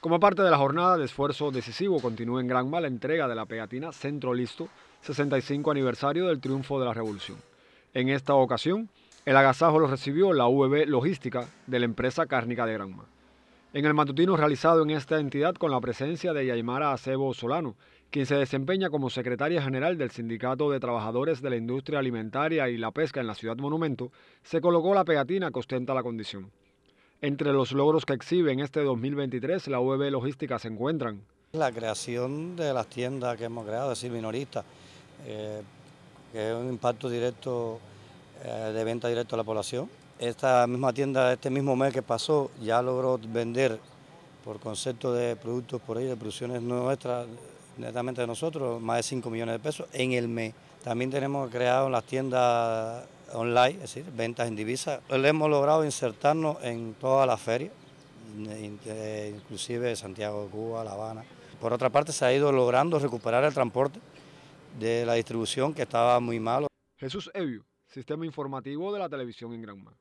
Como parte de la jornada de esfuerzo decisivo, continúa en Granma la entrega de la pegatina Centro Listo 65 aniversario del triunfo de la revolución. En esta ocasión, el agasajo lo recibió la VB Logística de la empresa cárnica de Granma. En el matutino realizado en esta entidad con la presencia de Yaimara Acebo Solano, quien se desempeña como secretaria general del Sindicato de Trabajadores de la Industria Alimentaria y la Pesca en la Ciudad Monumento, se colocó la pegatina que ostenta la condición. Entre los logros que exhibe en este 2023 la UB e Logística se encuentran. La creación de las tiendas que hemos creado, es decir, minoristas, eh, que es un impacto directo eh, de venta directa a la población. Esta misma tienda, este mismo mes que pasó, ya logró vender por concepto de productos por ahí, de producciones nuestras, netamente de nosotros, más de 5 millones de pesos en el mes. También tenemos creado las tiendas online, es decir, ventas en divisas. Le hemos logrado insertarnos en todas las ferias, inclusive Santiago de Cuba, La Habana. Por otra parte, se ha ido logrando recuperar el transporte de la distribución que estaba muy malo. Jesús Evio, Sistema Informativo de la Televisión en Granma.